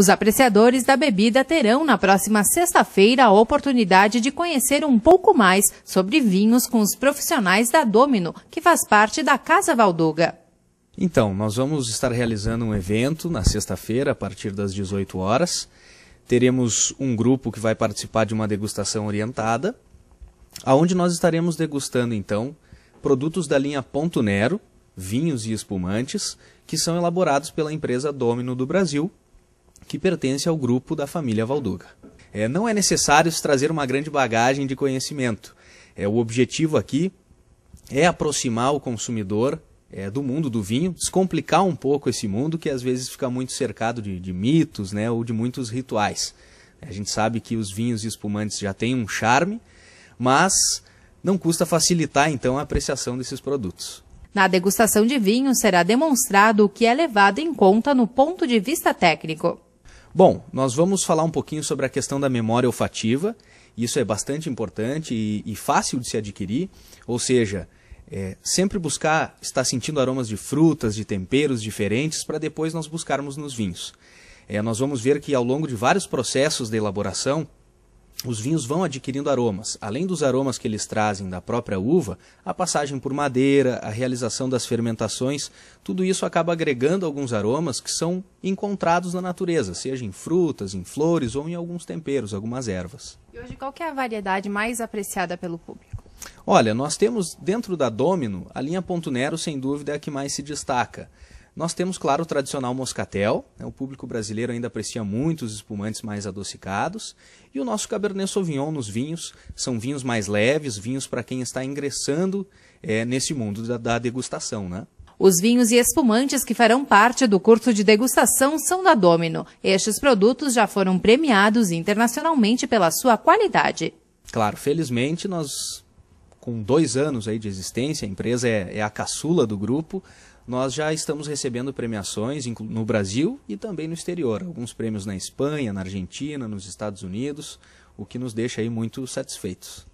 Os apreciadores da bebida terão na próxima sexta-feira a oportunidade de conhecer um pouco mais sobre vinhos com os profissionais da Domino, que faz parte da Casa Valduga. Então, nós vamos estar realizando um evento na sexta-feira, a partir das 18 horas. Teremos um grupo que vai participar de uma degustação orientada, aonde nós estaremos degustando, então, produtos da linha Ponto Nero, vinhos e espumantes, que são elaborados pela empresa Domino do Brasil, que pertence ao grupo da família Valduga. É, não é necessário trazer uma grande bagagem de conhecimento. É, o objetivo aqui é aproximar o consumidor é, do mundo do vinho, descomplicar um pouco esse mundo que às vezes fica muito cercado de, de mitos né, ou de muitos rituais. É, a gente sabe que os vinhos e espumantes já têm um charme, mas não custa facilitar então a apreciação desses produtos. Na degustação de vinho será demonstrado o que é levado em conta no ponto de vista técnico. Bom, nós vamos falar um pouquinho sobre a questão da memória olfativa. Isso é bastante importante e, e fácil de se adquirir, ou seja, é, sempre buscar estar sentindo aromas de frutas, de temperos diferentes, para depois nós buscarmos nos vinhos. É, nós vamos ver que ao longo de vários processos de elaboração, os vinhos vão adquirindo aromas. Além dos aromas que eles trazem da própria uva, a passagem por madeira, a realização das fermentações, tudo isso acaba agregando alguns aromas que são encontrados na natureza, seja em frutas, em flores ou em alguns temperos, algumas ervas. E hoje, qual é a variedade mais apreciada pelo público? Olha, nós temos dentro da Domino, a linha Ponto Nero, sem dúvida, é a que mais se destaca. Nós temos, claro, o tradicional moscatel, né? o público brasileiro ainda aprecia muito os espumantes mais adocicados, e o nosso Cabernet Sauvignon nos vinhos, são vinhos mais leves, vinhos para quem está ingressando é, nesse mundo da, da degustação, né? Os vinhos e espumantes que farão parte do curso de degustação são da Domino. Estes produtos já foram premiados internacionalmente pela sua qualidade. Claro, felizmente nós, com dois anos aí de existência, a empresa é, é a caçula do grupo, nós já estamos recebendo premiações no Brasil e também no exterior. Alguns prêmios na Espanha, na Argentina, nos Estados Unidos, o que nos deixa aí muito satisfeitos.